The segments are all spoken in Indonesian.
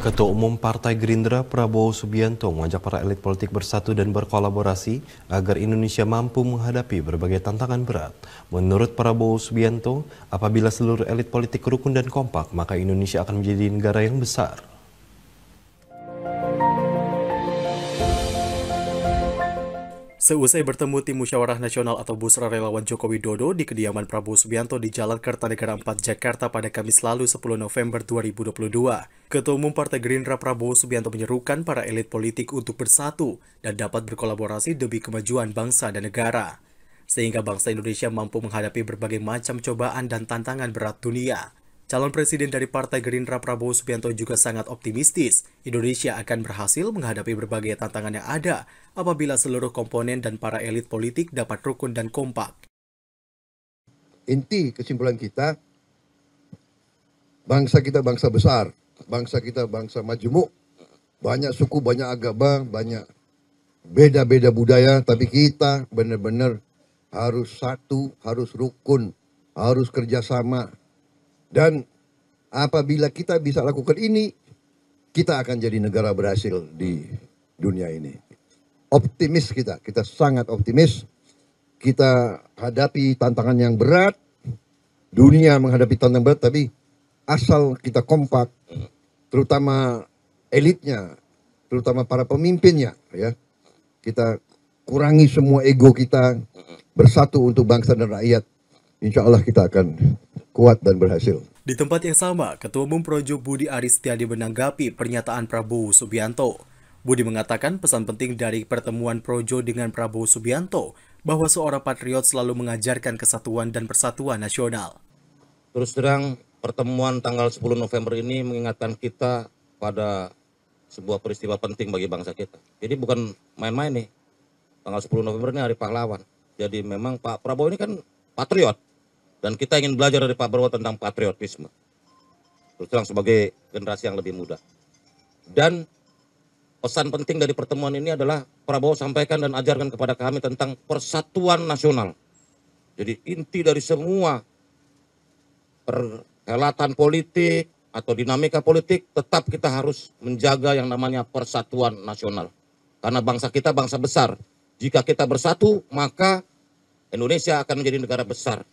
Ketua Umum Partai Gerindra Prabowo Subianto mengajak para elit politik bersatu dan berkolaborasi agar Indonesia mampu menghadapi berbagai tantangan berat. Menurut Prabowo Subianto, apabila seluruh elit politik rukun dan kompak, maka Indonesia akan menjadi negara yang besar. Seusai bertemu tim musyawarah nasional atau Busra relawan Joko Widodo di kediaman Prabowo Subianto di Jalan Kertanegara 4 Jakarta pada Kamis lalu 10 November 2022. Ketua Umum Partai Gerindra Prabowo Subianto menyerukan para elit politik untuk bersatu dan dapat berkolaborasi demi kemajuan bangsa dan negara, sehingga bangsa Indonesia mampu menghadapi berbagai macam cobaan dan tantangan berat dunia. Calon Presiden dari Partai Gerindra Prabowo Subianto juga sangat optimistis Indonesia akan berhasil menghadapi berbagai tantangan yang ada apabila seluruh komponen dan para elit politik dapat rukun dan kompak. Inti kesimpulan kita, bangsa kita bangsa besar, bangsa kita bangsa majemuk. Banyak suku, banyak agama, banyak beda-beda budaya. Tapi kita benar-benar harus satu, harus rukun, harus kerjasama. Dan apabila kita bisa lakukan ini, kita akan jadi negara berhasil di dunia ini. Optimis kita, kita sangat optimis. Kita hadapi tantangan yang berat, dunia menghadapi tantangan berat, tapi asal kita kompak, terutama elitnya, terutama para pemimpinnya ya. Kita kurangi semua ego kita, bersatu untuk bangsa dan rakyat. Insya Allah kita akan kuat dan berhasil. Di tempat yang sama, Ketua Umum Projo Budi Aris Tiadi menanggapi pernyataan Prabowo Subianto. Budi mengatakan pesan penting dari pertemuan Projo dengan Prabowo Subianto bahwa seorang patriot selalu mengajarkan kesatuan dan persatuan nasional. Terus terang, pertemuan tanggal 10 November ini mengingatkan kita pada sebuah peristiwa penting bagi bangsa kita. Jadi bukan main-main nih. Tanggal 10 November ini hari pahlawan. Jadi memang Pak Prabowo ini kan patriot. Dan kita ingin belajar dari Pak Prabowo tentang patriotisme. Terus terang sebagai generasi yang lebih muda. Dan pesan penting dari pertemuan ini adalah Prabowo sampaikan dan ajarkan kepada kami tentang persatuan nasional. Jadi inti dari semua per helatan politik atau dinamika politik, tetap kita harus menjaga yang namanya persatuan nasional. Karena bangsa kita bangsa besar. Jika kita bersatu, maka Indonesia akan menjadi negara besar.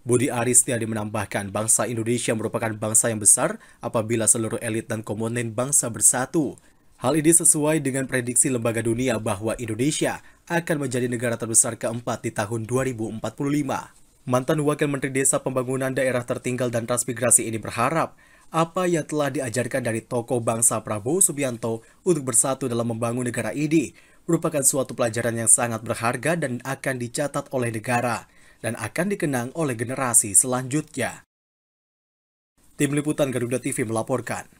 Budi Aris Tiadi menambahkan bangsa Indonesia merupakan bangsa yang besar apabila seluruh elit dan komponen bangsa bersatu. Hal ini sesuai dengan prediksi lembaga dunia bahwa Indonesia akan menjadi negara terbesar keempat di tahun 2045. Mantan Wakil Menteri Desa Pembangunan Daerah Tertinggal dan Transmigrasi ini berharap apa yang telah diajarkan dari tokoh bangsa Prabowo Subianto untuk bersatu dalam membangun negara ini merupakan suatu pelajaran yang sangat berharga dan akan dicatat oleh negara dan akan dikenang oleh generasi selanjutnya. Tim Liputan Garuda TV melaporkan.